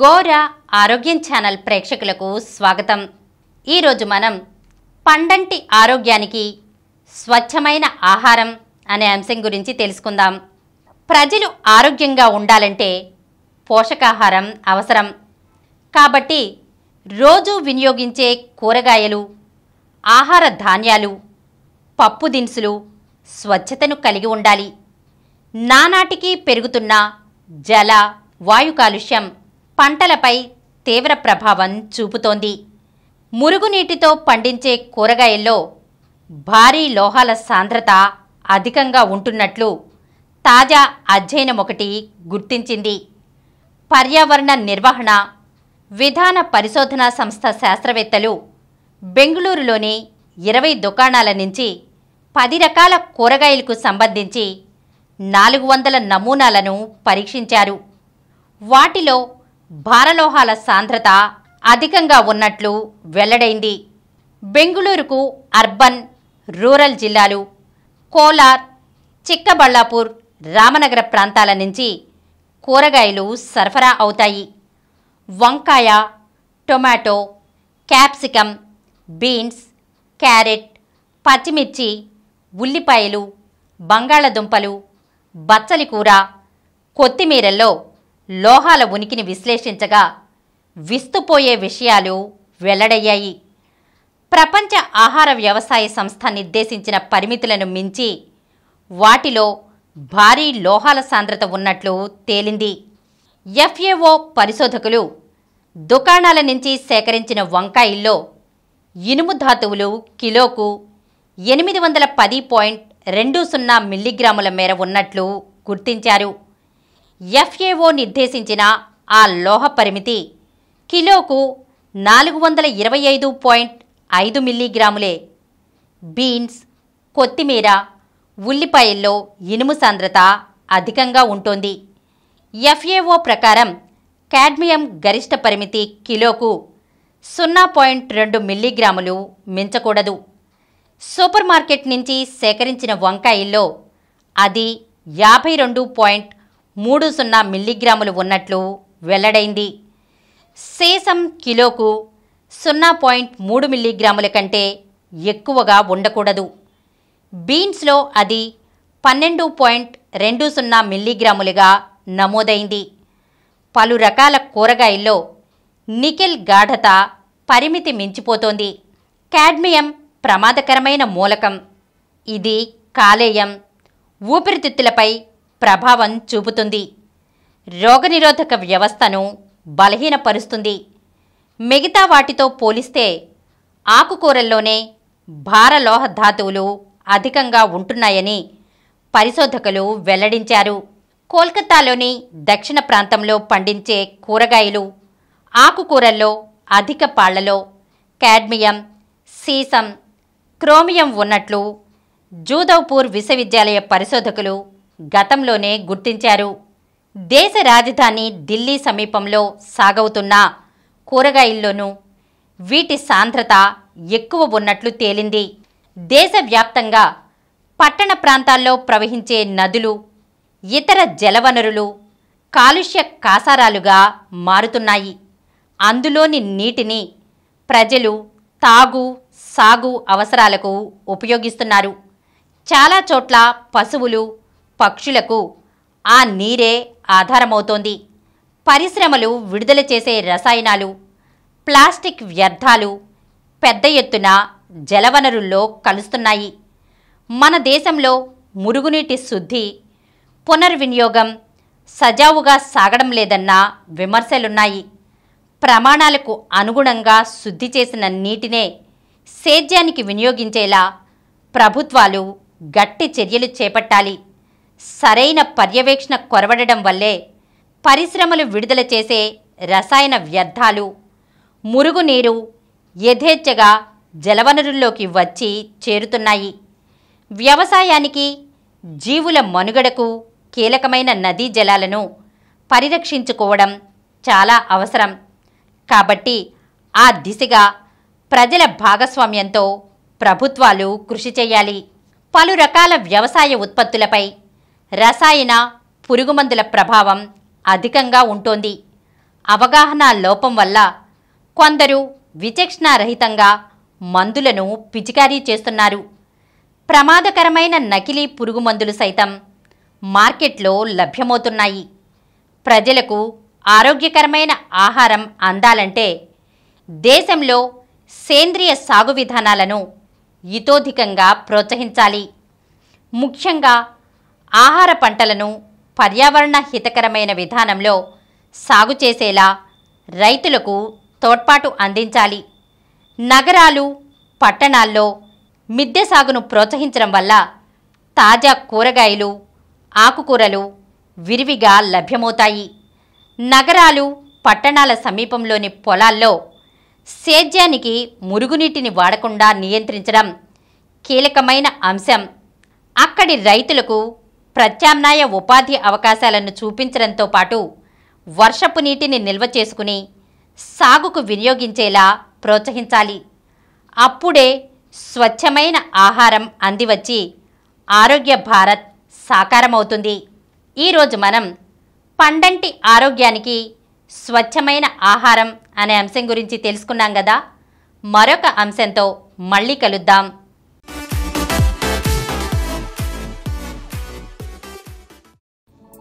గోర ఆరోగ్యం ఛానల్ ప్రేక్షకులకు స్వాగతం ఈరోజు మనం పండంటి ఆరోగ్యానికి స్వచ్ఛమైన ఆహారం అనే అంశం గురించి తెలుసుకుందాం ప్రజలు ఆరోగ్యంగా ఉండాలంటే పోషకాహారం అవసరం కాబట్టి రోజు వినియోగించే కూరగాయలు ఆహార ధాన్యాలు పప్పు దినుసులు స్వచ్ఛతను కలిగి ఉండాలి నానాటికి పెరుగుతున్న జల వాయు కాలుష్యం పంటలపై తీవ్ర ప్రభావం చూపుతోంది మురుగునీటితో పండించే కూరగాయల్లో భారీ లోహాల సాంద్రత అధికంగా ఉంటున్నట్లు తాజా అధ్యయనం ఒకటి గుర్తించింది పర్యావరణ నిర్వహణ విధాన పరిశోధనా సంస్థ శాస్త్రవేత్తలు బెంగళూరులోని ఇరవై దుకాణాల నుంచి పది రకాల కూరగాయలకు సంబంధించి నాలుగు వందల నమూనాలను పరీక్షించారు వాటిలో భారలోహాల సాంద్రత అధికంగా ఉన్నట్లు వెల్లడైంది బెంగుళూరుకు అర్బన్ రూరల్ జిల్లాలు కోలార్ చిక్కబళ్లాపూర్ రామనగర ప్రాంతాల నుంచి కూరగాయలు సరఫరా అవుతాయి వంకాయ టొమాటో క్యాప్సికం బీన్స్ క్యారెట్ పచ్చిమిర్చి ఉల్లిపాయలు బంగాళదుంపలు బచ్చలి కూర కొత్తిమీరల్లో లోహాల ఉనికిని విశ్లేషించగా విస్తుపోయే విషయాలు వెల్లడయ్యాయి ప్రపంచ ఆహార వ్యవసాయ సంస్థ నిర్దేశించిన పరిమితులను మించి వాటిలో భారీ లోహాల సాంద్రత ఉన్నట్లు తేలింది ఎఫ్ఏఓ పరిశోధకులు దుకాణాల నుంచి సేకరించిన వంకాయల్లో ఇనుము ధాతువులు కిలోకు ఎనిమిది వందల పది పాయింట్ రెండు సున్నా మిల్లీగ్రాముల మేర ఉన్నట్లు గుర్తించారు ఎఫ్ఏఓ నిర్దేశించిన ఆ లోహ పరిమితి కిలోకు నాలుగు వందల ఇరవై ఐదు పాయింట్ ఐదు మిల్లీగ్రాములే బీన్స్ కొత్తిమీర ఉల్లిపాయల్లో ఇనుము సాంద్రత అధికంగా ఉంటుంది ఎఫ్ఏఓ ప్రకారం కాడ్మియం గరిష్ట పరిమితి కిలోకు సున్నా పాయింట్ రెండు మిల్లీగ్రాములు మించకూడదు సూపర్ మార్కెట్ నుంచి సేకరించిన వంకాయల్లో అది యాభై రెండు పాయింట్ మూడు సున్నా మిల్లీగ్రాములు ఉన్నట్లు వెల్లడైంది సేసం కిలోకు సున్నా పాయింట్ మూడు మిల్లీగ్రాముల కంటే ఎక్కువగా ఉండకూడదు బీన్స్లో అది పన్నెండు పాయింట్ రెండు సున్నా మిల్లీగ్రాములుగా నమోదైంది పలు రకాల కూరగాయల్లో నికెల్ గాఢత పరిమితి మించిపోతోంది కాడ్మియం ప్రమాదకరమైన మూలకం ఇది కాలేయం ఊపిరితిత్తులపై ప్రభావం చూపుతుంది రోగనిరోధక వ్యవస్థను బలహీనపరుస్తుంది మిగతా వాటితో పోలిస్తే ఆకుకూరల్లోనే భారలోహ ధాతువులు అధికంగా ఉంటున్నాయని పరిశోధకులు వెల్లడించారు కోల్కతాలోని దక్షిణ ప్రాంతంలో పండించే కూరగాయలు ఆకుకూరల్లో అధిక పాళ్లలో కాడ్మియం సీసం క్రోమియం ఉన్నట్లు జూదవ్పూర్ విశ్వవిద్యాలయ పరిశోధకులు గతంలోనే గుర్తించారు దేశ రాజధాని ఢిల్లీ సమీపంలో సాగవుతున్న కూరగాయల్లోనూ వీటి సాంద్రత ఎక్కువ ఉన్నట్లు తేలింది దేశవ్యాప్తంగా పట్టణ ప్రాంతాల్లో ప్రవహించే నదులు ఇతర జలవనరులు కాలుష్య కాసారాలుగా మారుతున్నాయి అందులోని నీటిని ప్రజలు తాగు సాగు అవసరాలకు ఉపయోగిస్తున్నారు చాలా చోట్ల పశువులు పక్షులకు ఆ నీరే ఆధారమవుతోంది పరిశ్రమలు విడుదల చేసే రసాయనాలు ప్లాస్టిక్ వ్యర్థాలు పెద్ద ఎత్తున జలవనరుల్లో కలుస్తున్నాయి మన దేశంలో మురుగునీటి శుద్ధి పునర్వినియోగం సజావుగా సాగడం లేదన్న విమర్శలున్నాయి ప్రమాణాలకు అనుగుణంగా శుద్ధి చేసిన నీటినే సేద్యానికి వినియోగించేలా ప్రభుత్వాలు గట్టి చర్యలు చేపట్టాలి సరైన పర్యవేక్షణ కొరవడడం వల్లే పరిశ్రమలు విడుదల చేసే రసాయన వ్యర్థాలు మురుగునీరు యథేచ్ఛగా జలవనరుల్లోకి వచ్చి చేరుతున్నాయి వ్యవసాయానికి జీవుల మనుగడకు కీలకమైన నదీ జలాలను పరిరక్షించుకోవడం చాలా అవసరం కాబట్టి ఆ దిశగా ప్రజల భాగస్వామ్యంతో ప్రభుత్వాలు కృషి చేయాలి పలు రకాల వ్యవసాయ ఉత్పత్తులపై రసాయన పురుగుమందుల ప్రభావం అధికంగా ఉంటోంది అవగాహన లోపం వల్ల కొందరు విచక్షణారహితంగా మందులను పిచికారీ చేస్తున్నారు ప్రమాదకరమైన నకిలీ పురుగుమందులు సైతం మార్కెట్లో లభ్యమవుతున్నాయి ప్రజలకు ఆరోగ్యకరమైన ఆహారం అందాలంటే దేశంలో సేంద్రియ సాగు విధానాలను ఇతోధికంగా ప్రోత్సహించాలి ముఖ్యంగా ఆహార పంటలను పర్యావరణ హితకరమైన విధానంలో సాగు చేసేలా రైతులకు తోడ్పాటు అందించాలి నగరాలు పట్టణాల్లో మిద్దె సాగును ప్రోత్సహించడం వల్ల తాజా కూరగాయలు ఆకుకూరలు విరివిగా లభ్యమవుతాయి నగరాలు పట్టణాల సమీపంలోని పొలాల్లో సేద్యానికి మురుగునీటిని వాడకుండా నియంత్రించడం కీలకమైన అంశం అక్కడి రైతులకు ప్రత్యామ్నాయ ఉపాధి అవకాశాలను చూపించడంతో పాటు వర్షపు నీటిని నిల్వ చేసుకుని సాగుకు వినియోగించేలా ప్రోత్సహించాలి అప్పుడే స్వచ్ఛమైన ఆహారం అందివచ్చి ఆరోగ్య భారత్ సాకారమవుతుంది ఈరోజు మనం పండంటి ఆరోగ్యానికి స్వచ్ఛమైన ఆహారం అనే అంశం గురించి తెలుసుకున్నాం కదా మరొక అంశంతో మళ్ళీ కలుద్దాం